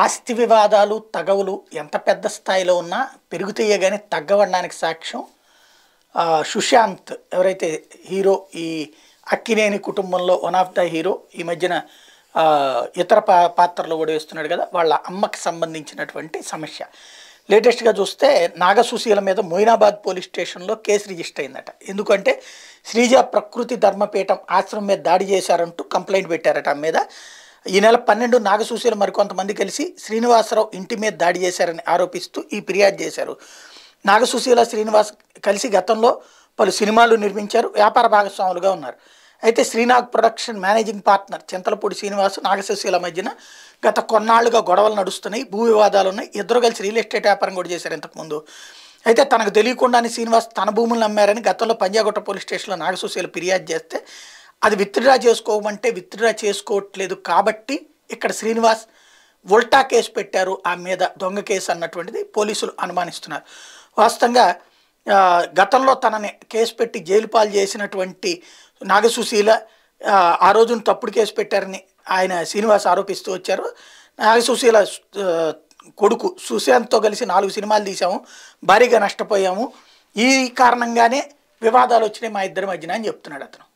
ఆస్తి వివాదాలు తగవులు ఎంత పెద్ద స్థాయిలో ఉన్నా పెరుగుతాయే కానీ తగ్గవడానికి సాక్ష్యం సుశాంత్ ఎవరైతే హీరో ఈ అక్కినేని కుటుంబంలో వన్ ఆఫ్ ద హీరో ఈ మధ్యన ఇతర పా పాత్రలు కూడా వేస్తున్నాడు కదా వాళ్ళ అమ్మకి సంబంధించినటువంటి సమస్య లేటెస్ట్గా చూస్తే నాగసుశీల మీద మొయినాబాద్ పోలీస్ స్టేషన్లో కేసు రిజిస్టర్ అయిందట ఎందుకంటే శ్రీజ ప్రకృతి ధర్మపీఠం ఆశ్రమం మీద దాడి చేశారంటూ కంప్లైంట్ పెట్టారట మీద ఈ నెల పన్నెండు నాగసూసీలు మరికొంతమంది కలిసి శ్రీనివాసరావు ఇంటి మీద దాడి చేశారని ఆరోపిస్తూ ఈ ఫిర్యాదు చేశారు నాగసూసీల శ్రీనివాస్ కలిసి గతంలో పలు సినిమాలు నిర్మించారు వ్యాపార భాగస్వాములుగా ఉన్నారు అయితే Srinag production managing partner Chintalapudi Srinivas Nagasasila మధ్యన గత కొన్నాళ్లుగా గొడవలు నడుస్తున్నాయి భూ వివాదాలు ఉన్నాయి ఇద్దరు కలిసి రియల్ ఎస్టేట్ వ్యాపారం కూడా చేశారు ఇంతకుముందు అయితే తనకు తెలియకుండానే శ్రీనివాస్ తన భూములను అమ్మారని గతంలో పంజాగుట్ట పోలీస్ స్టేషన్లో నాగసూశీల ఫిర్యాదు చేస్తే అది విత్డ్రా చేసుకోమంటే విత్డ్రా చేసుకోవట్లేదు కాబట్టి ఇక్కడ శ్రీనివాస్ ఉల్టా కేసు పెట్టారు ఆ మీద దొంగ కేసు అన్నటువంటిది పోలీసులు అనుమానిస్తున్నారు వాస్తవంగా గతంలో తనని కేసు పెట్టి జైలు పాలు చేసినటువంటి నాగసుశీల ఆ రోజున తప్పుడు కేసు పెట్టారని ఆయన శ్రీనివాస్ ఆరోపిస్తూ వచ్చారు నాగసుశీల కొడుకు సుశాంత్తో కలిసి నాలుగు సినిమాలు తీసాము భారీగా నష్టపోయాము ఈ కారణంగానే వివాదాలు వచ్చినాయి మా ఇద్దరి మధ్యన అని చెప్తున్నాడు అతను